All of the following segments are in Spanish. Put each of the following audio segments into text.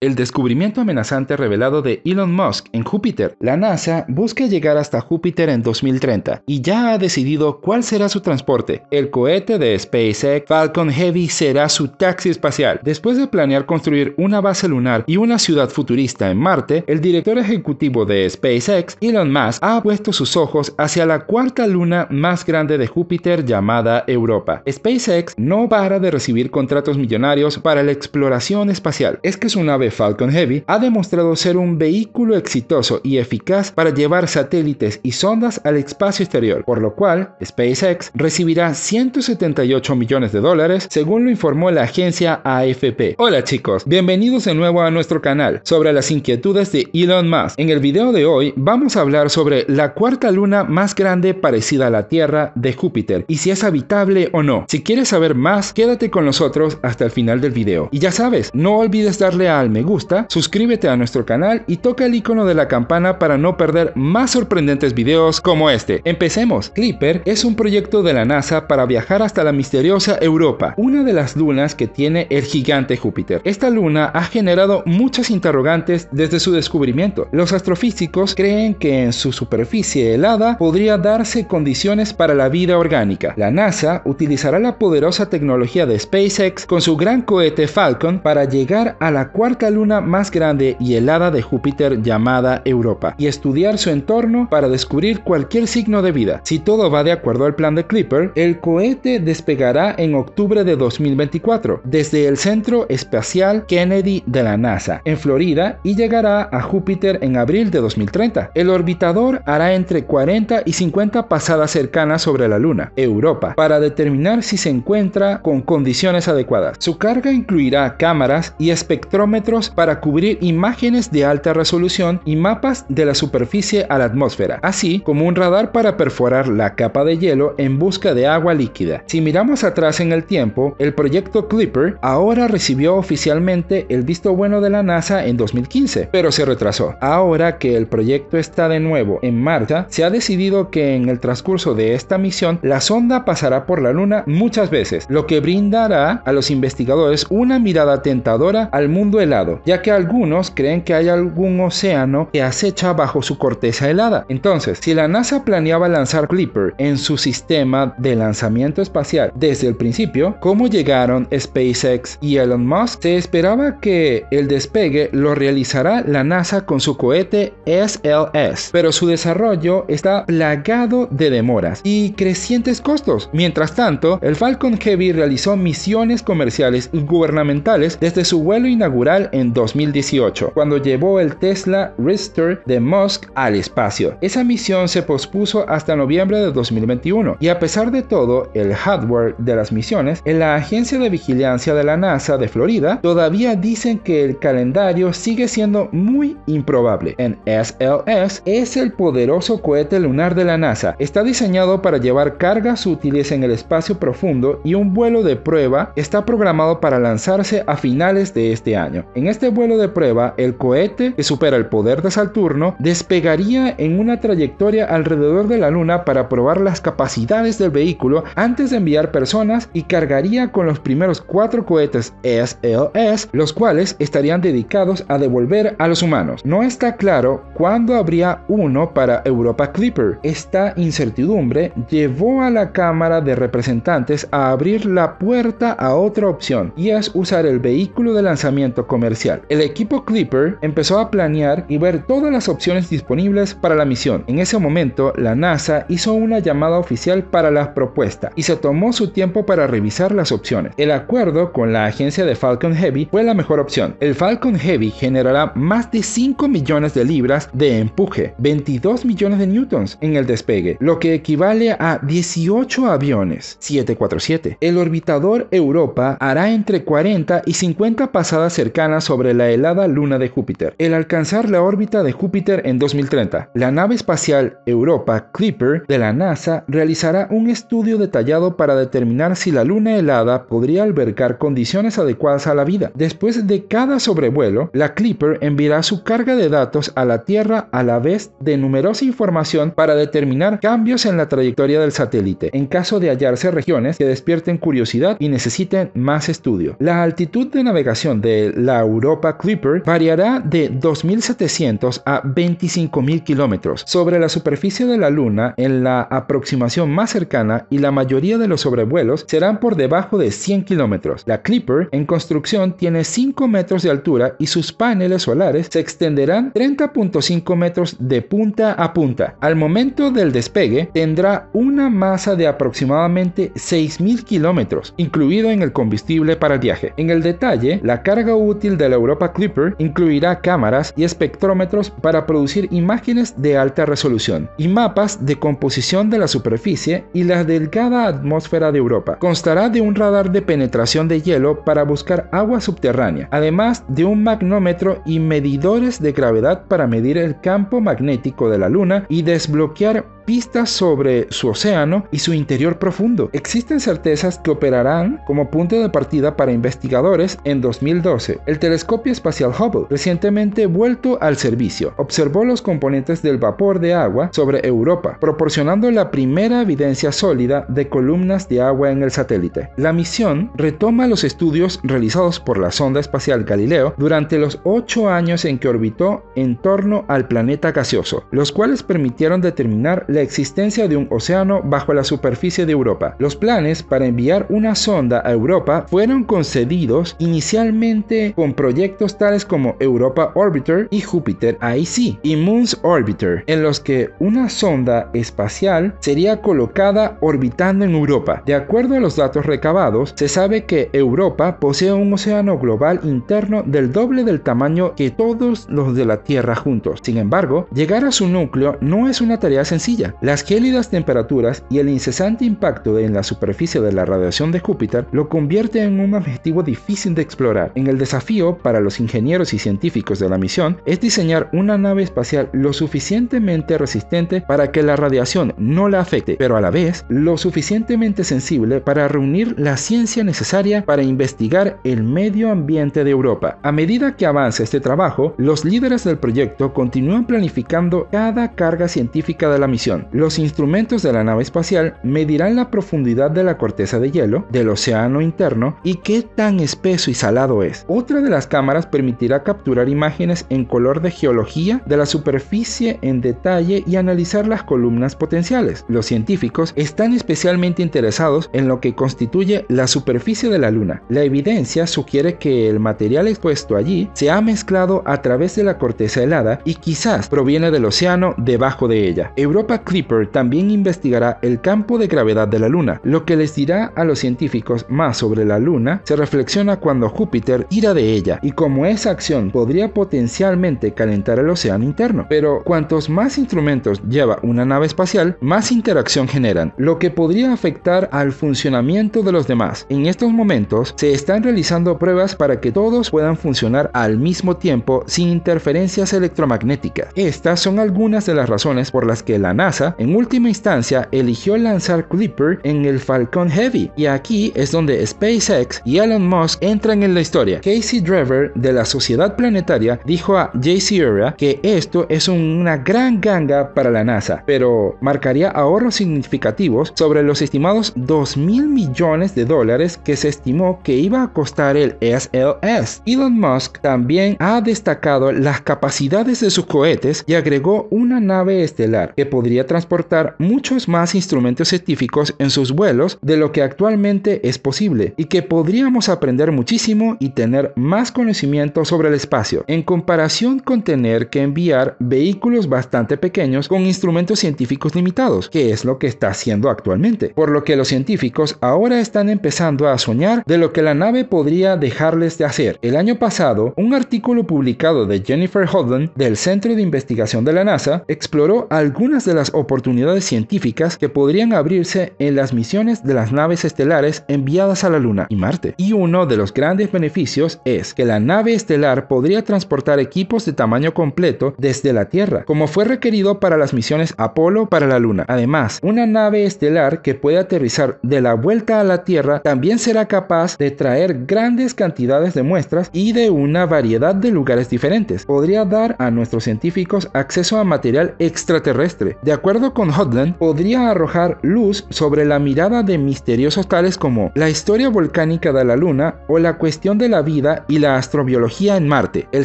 El descubrimiento amenazante revelado de Elon Musk en Júpiter. La NASA busca llegar hasta Júpiter en 2030 y ya ha decidido cuál será su transporte. El cohete de SpaceX Falcon Heavy será su taxi espacial. Después de planear construir una base lunar y una ciudad futurista en Marte, el director ejecutivo de SpaceX, Elon Musk, ha puesto sus ojos hacia la cuarta luna más grande de Júpiter llamada Europa. SpaceX no para de recibir contratos millonarios para la exploración espacial. Es que su nave Falcon Heavy ha demostrado ser un vehículo exitoso y eficaz para llevar satélites y sondas al espacio exterior, por lo cual SpaceX recibirá 178 millones de dólares, según lo informó la agencia AFP. Hola chicos, bienvenidos de nuevo a nuestro canal sobre las inquietudes de Elon Musk. En el video de hoy vamos a hablar sobre la cuarta luna más grande parecida a la Tierra de Júpiter y si es habitable o no. Si quieres saber más, quédate con nosotros hasta el final del video. Y ya sabes, no olvides darle al me gusta, suscríbete a nuestro canal y toca el icono de la campana para no perder más sorprendentes videos como este. Empecemos. Clipper es un proyecto de la NASA para viajar hasta la misteriosa Europa, una de las lunas que tiene el gigante Júpiter. Esta luna ha generado muchas interrogantes desde su descubrimiento. Los astrofísicos creen que en su superficie helada podría darse condiciones para la vida orgánica. La NASA utilizará la poderosa tecnología de SpaceX con su gran cohete Falcon para llegar a la cuarta luna más grande y helada de Júpiter llamada Europa y estudiar su entorno para descubrir cualquier signo de vida. Si todo va de acuerdo al plan de Clipper, el cohete despegará en octubre de 2024 desde el Centro Espacial Kennedy de la NASA en Florida y llegará a Júpiter en abril de 2030. El orbitador hará entre 40 y 50 pasadas cercanas sobre la Luna, Europa, para determinar si se encuentra con condiciones adecuadas. Su carga incluirá cámaras y espectrómetros para cubrir imágenes de alta resolución y mapas de la superficie a la atmósfera, así como un radar para perforar la capa de hielo en busca de agua líquida. Si miramos atrás en el tiempo, el proyecto Clipper ahora recibió oficialmente el visto bueno de la NASA en 2015, pero se retrasó. Ahora que el proyecto está de nuevo en marcha, se ha decidido que en el transcurso de esta misión la sonda pasará por la Luna muchas veces, lo que brindará a los investigadores una mirada tentadora al mundo helado ya que algunos creen que hay algún océano que acecha bajo su corteza helada. Entonces, si la NASA planeaba lanzar Clipper en su sistema de lanzamiento espacial desde el principio, cómo llegaron SpaceX y Elon Musk, se esperaba que el despegue lo realizará la NASA con su cohete SLS, pero su desarrollo está plagado de demoras y crecientes costos. Mientras tanto, el Falcon Heavy realizó misiones comerciales y gubernamentales desde su vuelo inaugural en en 2018, cuando llevó el Tesla Rister de Musk al espacio. Esa misión se pospuso hasta noviembre de 2021 y a pesar de todo, el hardware de las misiones en la Agencia de Vigilancia de la NASA de Florida todavía dicen que el calendario sigue siendo muy improbable. En SLS es el poderoso cohete lunar de la NASA. Está diseñado para llevar cargas útiles en el espacio profundo y un vuelo de prueba está programado para lanzarse a finales de este año este vuelo de prueba, el cohete, que supera el poder de Saturno, despegaría en una trayectoria alrededor de la Luna para probar las capacidades del vehículo antes de enviar personas y cargaría con los primeros cuatro cohetes SLS, los cuales estarían dedicados a devolver a los humanos. No está claro cuándo habría uno para Europa Clipper. Esta incertidumbre llevó a la Cámara de Representantes a abrir la puerta a otra opción y es usar el vehículo de lanzamiento como el equipo Clipper empezó a planear y ver todas las opciones disponibles para la misión. En ese momento, la NASA hizo una llamada oficial para la propuesta y se tomó su tiempo para revisar las opciones. El acuerdo con la agencia de Falcon Heavy fue la mejor opción. El Falcon Heavy generará más de 5 millones de libras de empuje, 22 millones de newtons en el despegue, lo que equivale a 18 aviones 747. El orbitador Europa hará entre 40 y 50 pasadas cercanas sobre la helada luna de Júpiter, el alcanzar la órbita de Júpiter en 2030. La nave espacial Europa Clipper de la NASA realizará un estudio detallado para determinar si la luna helada podría albergar condiciones adecuadas a la vida. Después de cada sobrevuelo, la Clipper enviará su carga de datos a la Tierra a la vez de numerosa información para determinar cambios en la trayectoria del satélite, en caso de hallarse regiones que despierten curiosidad y necesiten más estudio. La altitud de navegación de la Europa Clipper variará de 2.700 a 25.000 kilómetros sobre la superficie de la Luna en la aproximación más cercana y la mayoría de los sobrevuelos serán por debajo de 100 kilómetros. La Clipper en construcción tiene 5 metros de altura y sus paneles solares se extenderán 30.5 metros de punta a punta. Al momento del despegue tendrá una masa de aproximadamente 6.000 kilómetros, incluido en el combustible para el viaje. En el detalle, la carga útil la Europa Clipper incluirá cámaras y espectrómetros para producir imágenes de alta resolución y mapas de composición de la superficie y la delgada atmósfera de Europa. Constará de un radar de penetración de hielo para buscar agua subterránea, además de un magnómetro y medidores de gravedad para medir el campo magnético de la Luna y desbloquear pistas sobre su océano y su interior profundo. Existen certezas que operarán como punto de partida para investigadores en 2012. El telescopio espacial Hubble, recientemente vuelto al servicio, observó los componentes del vapor de agua sobre Europa, proporcionando la primera evidencia sólida de columnas de agua en el satélite. La misión retoma los estudios realizados por la sonda espacial Galileo durante los ocho años en que orbitó en torno al planeta gaseoso, los cuales permitieron determinar existencia de un océano bajo la superficie de Europa. Los planes para enviar una sonda a Europa fueron concedidos inicialmente con proyectos tales como Europa Orbiter y Júpiter IC y Moons Orbiter, en los que una sonda espacial sería colocada orbitando en Europa. De acuerdo a los datos recabados, se sabe que Europa posee un océano global interno del doble del tamaño que todos los de la Tierra juntos. Sin embargo, llegar a su núcleo no es una tarea sencilla las gélidas temperaturas y el incesante impacto en la superficie de la radiación de Júpiter lo convierte en un objetivo difícil de explorar. En el desafío para los ingenieros y científicos de la misión es diseñar una nave espacial lo suficientemente resistente para que la radiación no la afecte, pero a la vez lo suficientemente sensible para reunir la ciencia necesaria para investigar el medio ambiente de Europa. A medida que avanza este trabajo, los líderes del proyecto continúan planificando cada carga científica de la misión los instrumentos de la nave espacial medirán la profundidad de la corteza de hielo, del océano interno y qué tan espeso y salado es. Otra de las cámaras permitirá capturar imágenes en color de geología de la superficie en detalle y analizar las columnas potenciales. Los científicos están especialmente interesados en lo que constituye la superficie de la Luna. La evidencia sugiere que el material expuesto allí se ha mezclado a través de la corteza helada y quizás proviene del océano debajo de ella. Europa Clipper también investigará el campo de gravedad de la Luna, lo que les dirá a los científicos más sobre la Luna se reflexiona cuando Júpiter tira de ella y como esa acción podría potencialmente calentar el océano interno. Pero cuantos más instrumentos lleva una nave espacial, más interacción generan, lo que podría afectar al funcionamiento de los demás. En estos momentos se están realizando pruebas para que todos puedan funcionar al mismo tiempo sin interferencias electromagnéticas. Estas son algunas de las razones por las que la nave NASA, en última instancia eligió lanzar Clipper en el Falcon Heavy, y aquí es donde SpaceX y Elon Musk entran en la historia. Casey Driver de la Sociedad Planetaria dijo a JC Era que esto es una gran ganga para la NASA, pero marcaría ahorros significativos sobre los estimados 2 mil millones de dólares que se estimó que iba a costar el SLS. Elon Musk también ha destacado las capacidades de sus cohetes y agregó una nave estelar que podría transportar muchos más instrumentos científicos en sus vuelos de lo que actualmente es posible y que podríamos aprender muchísimo y tener más conocimiento sobre el espacio, en comparación con tener que enviar vehículos bastante pequeños con instrumentos científicos limitados, que es lo que está haciendo actualmente. Por lo que los científicos ahora están empezando a soñar de lo que la nave podría dejarles de hacer. El año pasado, un artículo publicado de Jennifer Hodland del Centro de Investigación de la NASA exploró algunas de las oportunidades científicas que podrían abrirse en las misiones de las naves estelares enviadas a la Luna y Marte. Y uno de los grandes beneficios es que la nave estelar podría transportar equipos de tamaño completo desde la Tierra, como fue requerido para las misiones Apolo para la Luna. Además, una nave estelar que puede aterrizar de la vuelta a la Tierra también será capaz de traer grandes cantidades de muestras y de una variedad de lugares diferentes. Podría dar a nuestros científicos acceso a material extraterrestre. De acuerdo con Hodland, podría arrojar luz sobre la mirada de misteriosos tales como la historia volcánica de la Luna o la cuestión de la vida y la astrobiología en Marte, el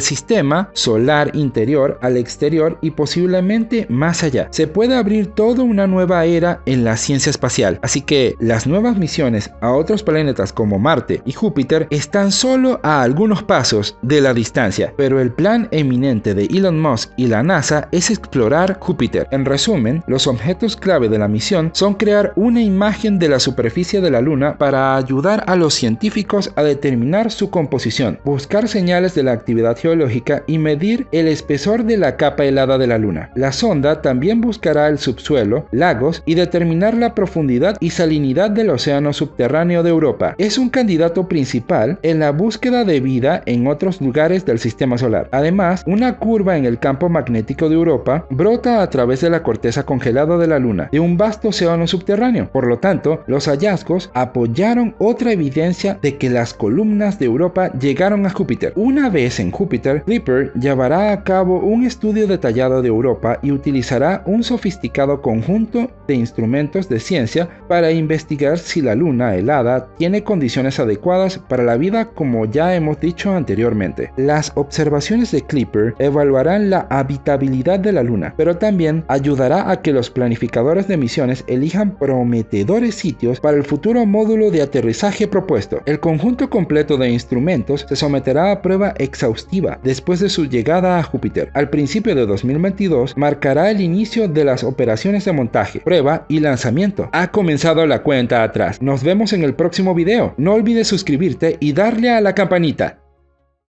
sistema solar interior al exterior y posiblemente más allá. Se puede abrir toda una nueva era en la ciencia espacial, así que las nuevas misiones a otros planetas como Marte y Júpiter están solo a algunos pasos de la distancia, pero el plan eminente de Elon Musk y la NASA es explorar Júpiter. En resumen, los objetos clave de la misión son crear una imagen de la superficie de la Luna para ayudar a los científicos a determinar su composición, buscar señales de la actividad geológica y medir el espesor de la capa helada de la Luna. La sonda también buscará el subsuelo, lagos y determinar la profundidad y salinidad del océano subterráneo de Europa. Es un candidato principal en la búsqueda de vida en otros lugares del sistema solar. Además, una curva en el campo magnético de Europa brota a través de la corteza congelada de la Luna de un vasto océano subterráneo. Por lo tanto, los hallazgos apoyaron otra evidencia de que las columnas de Europa llegaron a Júpiter. Una vez en Júpiter, Clipper llevará a cabo un estudio detallado de Europa y utilizará un sofisticado conjunto de instrumentos de ciencia para investigar si la Luna helada tiene condiciones adecuadas para la vida como ya hemos dicho anteriormente. Las observaciones de Clipper evaluarán la habitabilidad de la Luna, pero también ayudará a que los planificadores de misiones elijan prometedores sitios para el futuro módulo de aterrizaje propuesto. El conjunto completo de instrumentos se someterá a prueba exhaustiva después de su llegada a Júpiter. Al principio de 2022 marcará el inicio de las operaciones de montaje, prueba y lanzamiento. Ha comenzado la cuenta atrás. Nos vemos en el próximo video. No olvides suscribirte y darle a la campanita.